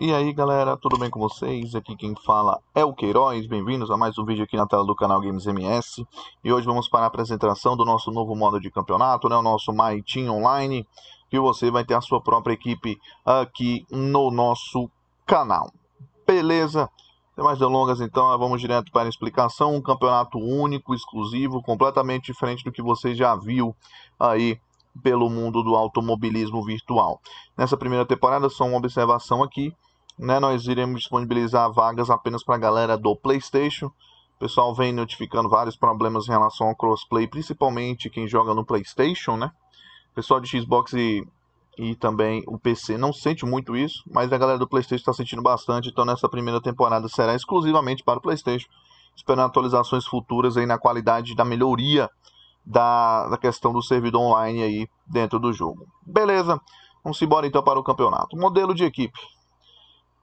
E aí galera, tudo bem com vocês? Aqui quem fala é o Queiroz, bem-vindos a mais um vídeo aqui na tela do canal Games MS E hoje vamos para a apresentação do nosso novo modo de campeonato, né? o nosso My Team Online Que você vai ter a sua própria equipe aqui no nosso canal Beleza? Sem mais delongas então, vamos direto para a explicação Um campeonato único, exclusivo, completamente diferente do que você já viu aí pelo mundo do automobilismo virtual. Nessa primeira temporada, só uma observação aqui, né, nós iremos disponibilizar vagas apenas para a galera do PlayStation. O pessoal vem notificando vários problemas em relação ao crossplay, principalmente quem joga no PlayStation, né? O pessoal de Xbox e, e também o PC não sente muito isso, mas a galera do PlayStation está sentindo bastante. Então, nessa primeira temporada será exclusivamente para o PlayStation, esperando atualizações futuras aí na qualidade da melhoria da, da questão do servidor online aí dentro do jogo. Beleza? Vamos embora então para o campeonato. Modelo de equipe.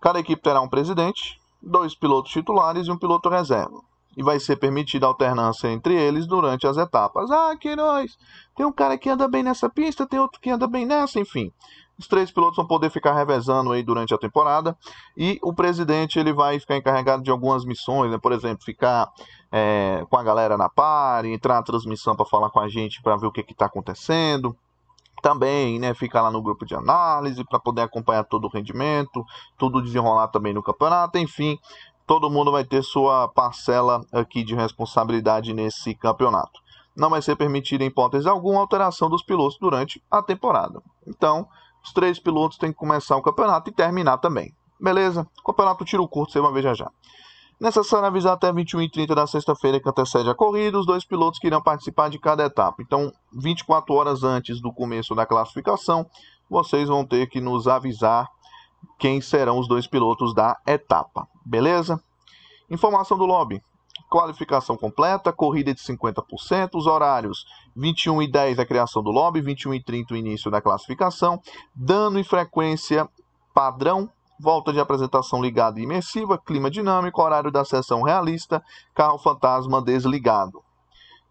Cada equipe terá um presidente, dois pilotos titulares e um piloto reserva. E vai ser permitida alternância entre eles durante as etapas. Ah, que Queiroz, tem um cara que anda bem nessa pista, tem outro que anda bem nessa, enfim. Os três pilotos vão poder ficar revezando aí durante a temporada e o presidente ele vai ficar encarregado de algumas missões, né? Por exemplo, ficar é, com a galera na par, entrar na transmissão para falar com a gente para ver o que está acontecendo também, né, ficar lá no grupo de análise para poder acompanhar todo o rendimento, tudo desenrolar também no campeonato, enfim, todo mundo vai ter sua parcela aqui de responsabilidade nesse campeonato. Não vai ser permitida em hipótese alguma alteração dos pilotos durante a temporada. Então, os três pilotos têm que começar o campeonato e terminar também. Beleza? Campeonato tiro curto, você vai ver já já. Necessário avisar até 21h30 da sexta-feira que antecede a corrida os dois pilotos que irão participar de cada etapa. Então, 24 horas antes do começo da classificação, vocês vão ter que nos avisar quem serão os dois pilotos da etapa, beleza? Informação do lobby: qualificação completa, corrida de 50%, os horários 21 e 10 é a criação do lobby, 21 e 30 é o início da classificação, dano e frequência padrão volta de apresentação ligada e imersiva, clima dinâmico, horário da sessão realista, carro fantasma desligado.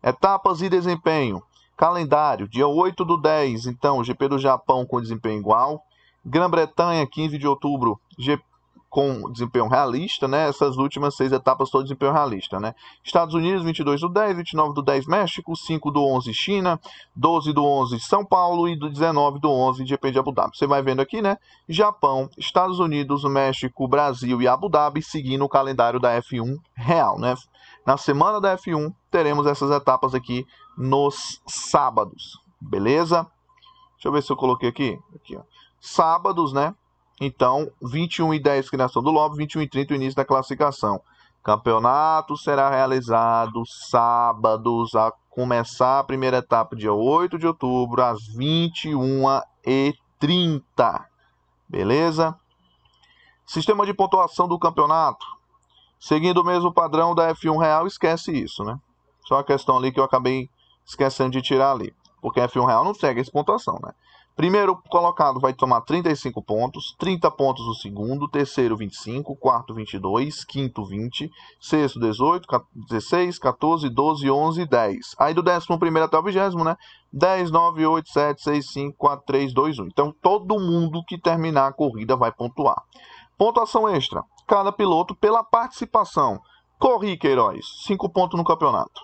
Etapas e desempenho. Calendário, dia 8 do 10, então, GP do Japão com desempenho igual. Grã-Bretanha, 15 de outubro, GP com desempenho realista, né? Essas últimas seis etapas todo desempenho realista, né? Estados Unidos, 22 do 10, 29 do 10, México, 5 do 11, China, 12 do 11, São Paulo e do 19 do 11, GP de Abu Dhabi. Você vai vendo aqui, né? Japão, Estados Unidos, México, Brasil e Abu Dhabi seguindo o calendário da F1 real, né? Na semana da F1 teremos essas etapas aqui nos sábados, beleza? Deixa eu ver se eu coloquei aqui, aqui ó. Sábados, né? Então, 21 e 10, criação do Lobo, 21 e 30, o início da classificação. Campeonato será realizado sábados, a começar a primeira etapa, dia 8 de outubro, às 21h30. Beleza? Sistema de pontuação do campeonato. Seguindo o mesmo padrão da F1 Real, esquece isso, né? Só a questão ali que eu acabei esquecendo de tirar ali. Porque a F1 Real não segue essa pontuação, né? Primeiro colocado vai tomar 35 pontos, 30 pontos o segundo, terceiro 25, quarto 22, quinto 20, sexto 18, 16, 14, 12, 11, 10. Aí do décimo primeiro até o vigésimo, né? 10, 9, 8, 7, 6, 5, 4, 3, 2, 1. Então todo mundo que terminar a corrida vai pontuar. Pontuação extra, cada piloto pela participação. Corri, Queiroz, 5 pontos no campeonato.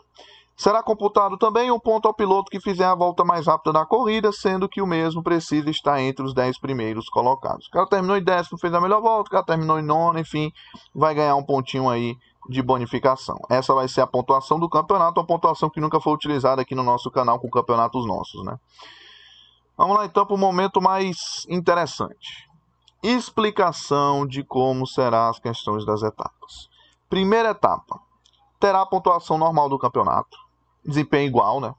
Será computado também um ponto ao piloto que fizer a volta mais rápida da corrida, sendo que o mesmo precisa estar entre os 10 primeiros colocados. O cara terminou em décimo, fez a melhor volta, o cara terminou em nono, enfim, vai ganhar um pontinho aí de bonificação. Essa vai ser a pontuação do campeonato, uma pontuação que nunca foi utilizada aqui no nosso canal com campeonatos nossos, né? Vamos lá então para o momento mais interessante. Explicação de como serão as questões das etapas. Primeira etapa, terá a pontuação normal do campeonato desempenho igual, né?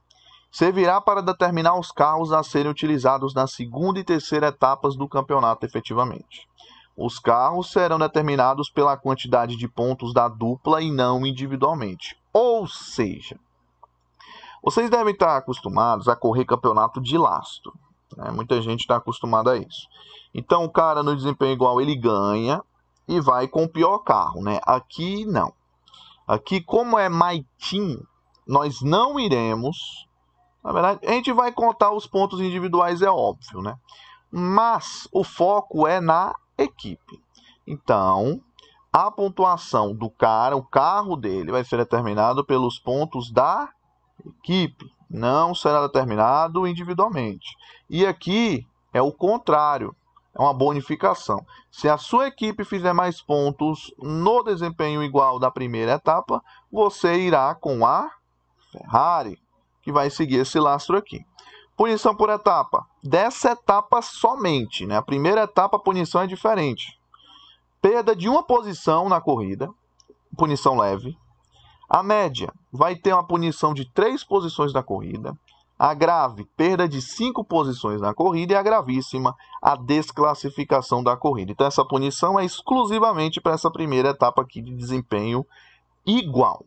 Servirá para determinar os carros a serem utilizados na segunda e terceira etapas do campeonato efetivamente. Os carros serão determinados pela quantidade de pontos da dupla e não individualmente. Ou seja, vocês devem estar acostumados a correr campeonato de lastro. Né? Muita gente está acostumada a isso. Então o cara no desempenho igual ele ganha e vai com o pior carro, né? Aqui não. Aqui como é my team, nós não iremos. Na verdade, a gente vai contar os pontos individuais, é óbvio, né? Mas o foco é na equipe. Então, a pontuação do cara, o carro dele, vai ser determinado pelos pontos da equipe, não será determinado individualmente. E aqui é o contrário, é uma bonificação. Se a sua equipe fizer mais pontos no desempenho igual da primeira etapa, você irá com a Ferrari, que vai seguir esse lastro aqui. Punição por etapa. Dessa etapa somente, né? A primeira etapa a punição é diferente. Perda de uma posição na corrida, punição leve. A média vai ter uma punição de três posições na corrida. A grave, perda de cinco posições na corrida. E a gravíssima, a desclassificação da corrida. Então, essa punição é exclusivamente para essa primeira etapa aqui de desempenho igual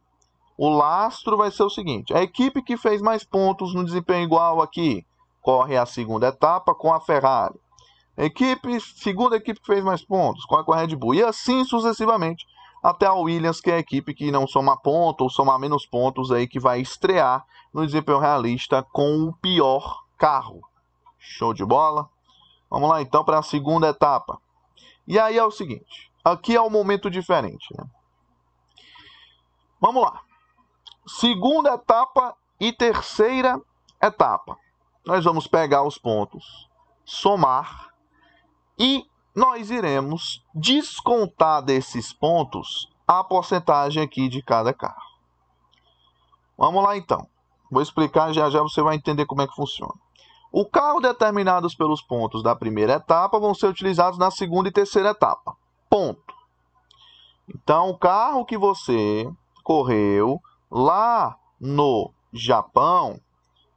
o lastro vai ser o seguinte: a equipe que fez mais pontos no desempenho igual aqui corre a segunda etapa com a Ferrari. A equipe, segunda equipe que fez mais pontos, corre com a Red Bull. E assim sucessivamente até a Williams, que é a equipe que não soma ponto ou soma menos pontos aí, que vai estrear no desempenho realista com o pior carro. Show de bola. Vamos lá então para a segunda etapa. E aí é o seguinte, aqui é um momento diferente. Né? Vamos lá segunda etapa e terceira etapa. Nós vamos pegar os pontos, somar e nós iremos descontar desses pontos a porcentagem aqui de cada carro. Vamos lá então. Vou explicar já já você vai entender como é que funciona. O carro determinados pelos pontos da primeira etapa vão ser utilizados na segunda e terceira etapa. Ponto. Então, o carro que você correu Lá no Japão,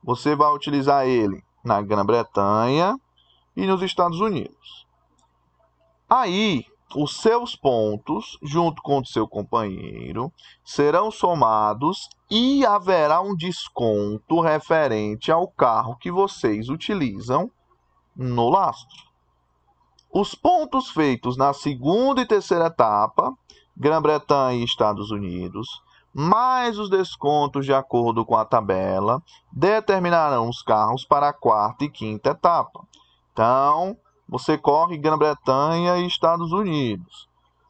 você vai utilizar ele na Grã-Bretanha e nos Estados Unidos. Aí, os seus pontos, junto com o seu companheiro, serão somados e haverá um desconto referente ao carro que vocês utilizam no lastro. Os pontos feitos na segunda e terceira etapa, Grã-Bretanha e Estados Unidos, mais os descontos de acordo com a tabela, determinarão os carros para a quarta e quinta etapa. Então, você corre Grã-Bretanha e Estados Unidos.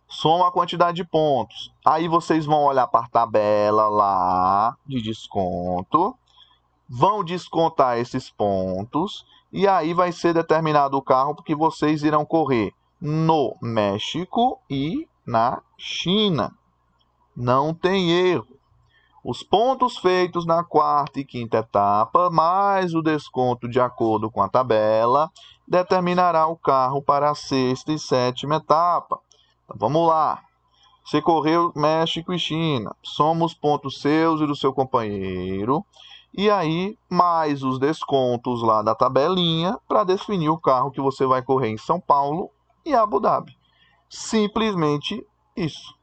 Soma a quantidade de pontos. Aí vocês vão olhar para a tabela lá de desconto. Vão descontar esses pontos. E aí vai ser determinado o carro que vocês irão correr no México e na China não tem erro. Os pontos feitos na quarta e quinta etapa, mais o desconto de acordo com a tabela, determinará o carro para a sexta e sétima etapa. Então, vamos lá. Você correu México e China. Somos pontos seus e do seu companheiro. E aí, mais os descontos lá da tabelinha para definir o carro que você vai correr em São Paulo e Abu Dhabi. Simplesmente isso.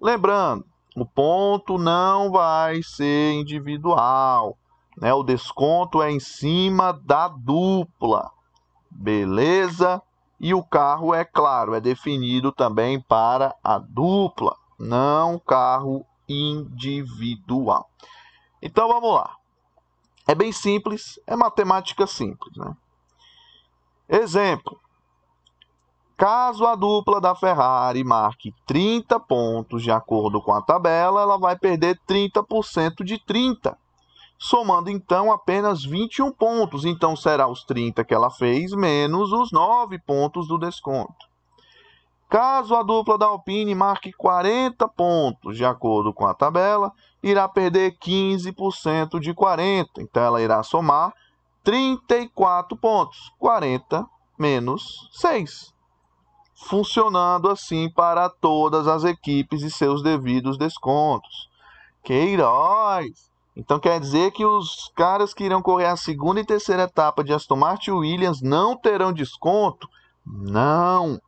Lembrando, o ponto não vai ser individual, né? O desconto é em cima da dupla. Beleza? E o carro é claro, é definido também para a dupla, não carro individual. Então vamos lá. É bem simples, é matemática simples, né? Exemplo: Caso a dupla da Ferrari marque 30 pontos de acordo com a tabela, ela vai perder 30% de 30, somando então apenas 21 pontos. Então será os 30 que ela fez menos os 9 pontos do desconto. Caso a dupla da Alpine marque 40 pontos de acordo com a tabela, irá perder 15% de 40. Então ela irá somar 34 pontos. 40 menos 6 funcionando assim para todas as equipes e seus devidos descontos. Queiroz! Então quer dizer que os caras que irão correr a segunda e terceira etapa de Aston Martin Williams não terão desconto? Não!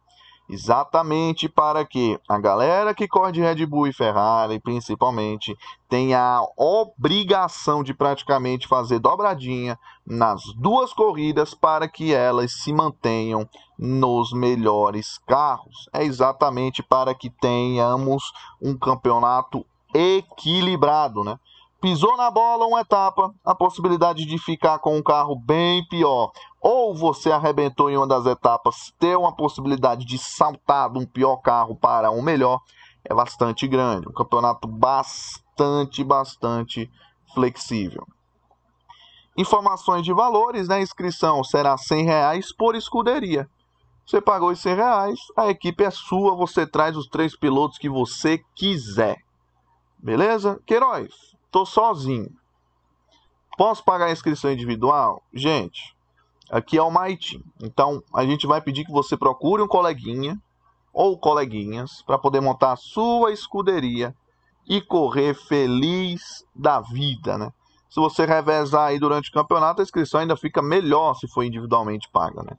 Exatamente para que a galera que corre de Red Bull e Ferrari, principalmente, tenha a obrigação de praticamente fazer dobradinha nas duas corridas para que elas se mantenham nos melhores carros. É exatamente para que tenhamos um campeonato equilibrado, né? Pisou na bola uma etapa, a possibilidade de ficar com um carro bem pior. Ou você arrebentou em uma das etapas, ter uma possibilidade de saltar de um pior carro para um melhor é bastante grande. Um campeonato bastante, bastante flexível. Informações de valores, né? A inscrição será R$ reais por escuderia. Você pagou os 100 reais, a equipe é sua, você traz os três pilotos que você quiser. Beleza? Queiroz, Tô sozinho. Posso pagar a inscrição individual? Gente, aqui é o MyTeam. Então, a gente vai pedir que você procure um coleguinha ou coleguinhas para poder montar a sua escuderia e correr feliz da vida, né? Se você revezar aí durante o campeonato, a inscrição ainda fica melhor se for individualmente paga, né?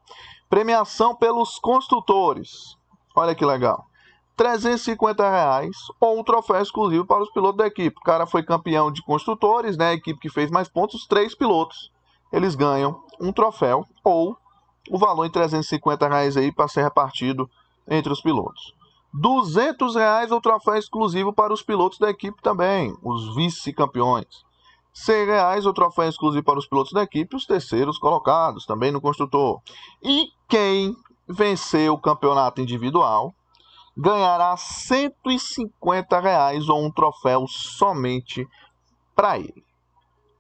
Premiação pelos construtores. Olha que legal. 350 reais ou um troféu exclusivo para os pilotos da equipe. O cara foi campeão de construtores, né? A equipe que fez mais pontos, os três pilotos, eles ganham um troféu ou o valor em 350 reais aí para ser repartido entre os pilotos. 200 reais ou troféu exclusivo para os pilotos da equipe também, os vice-campeões. 100 reais ou troféu exclusivo para os pilotos da equipe, os terceiros colocados também no construtor. E quem venceu o campeonato individual ganhará 150 reais ou um troféu somente para ele.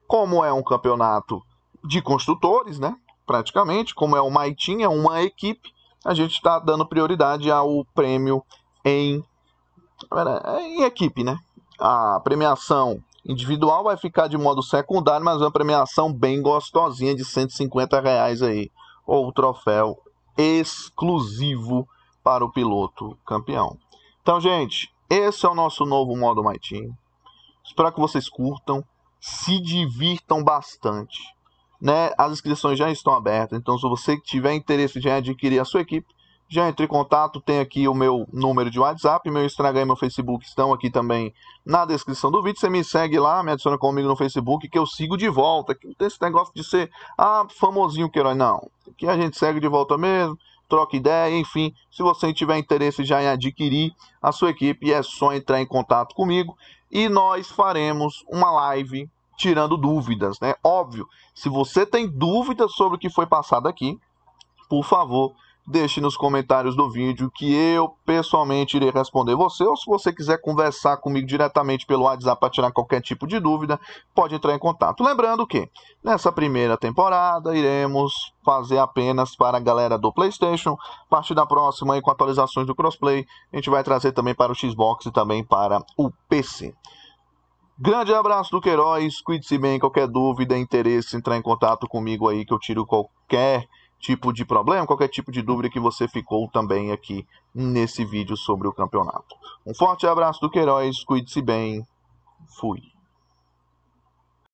Como é um campeonato de construtores, né? Praticamente, como é o Maitim, é uma equipe, a gente está dando prioridade ao prêmio em, em equipe, né? A premiação individual vai ficar de modo secundário, mas uma premiação bem gostosinha de 150 reais aí, ou troféu exclusivo para o piloto campeão. Então, gente, esse é o nosso novo modo My Team. Espero que vocês curtam, se divirtam bastante. Né? As inscrições já estão abertas, então se você tiver interesse em adquirir a sua equipe, já entre em contato, tem aqui o meu número de WhatsApp, meu Instagram e meu Facebook estão aqui também na descrição do vídeo. Você me segue lá, me adiciona comigo no Facebook, que eu sigo de volta. Não tem esse negócio de ser, ah, famosinho que herói. Não, aqui a gente segue de volta mesmo troca ideia, enfim. Se você tiver interesse já em adquirir a sua equipe, é só entrar em contato comigo e nós faremos uma live tirando dúvidas, né? Óbvio, se você tem dúvidas sobre o que foi passado aqui, por favor, deixe nos comentários do vídeo que eu pessoalmente irei responder você. Ou se você quiser conversar comigo diretamente pelo WhatsApp para tirar qualquer tipo de dúvida, pode entrar em contato. Lembrando que nessa primeira temporada iremos fazer apenas para a galera do PlayStation. A partir da próxima, aí, com atualizações do crossplay, a gente vai trazer também para o Xbox e também para o PC. Grande abraço do Queiroz, cuide-se bem, qualquer dúvida, interesse, entrar em contato comigo aí que eu tiro qualquer tipo de problema, qualquer tipo de dúvida que você ficou também aqui nesse vídeo sobre o campeonato. Um forte abraço do Queiroz, cuide-se bem, fui.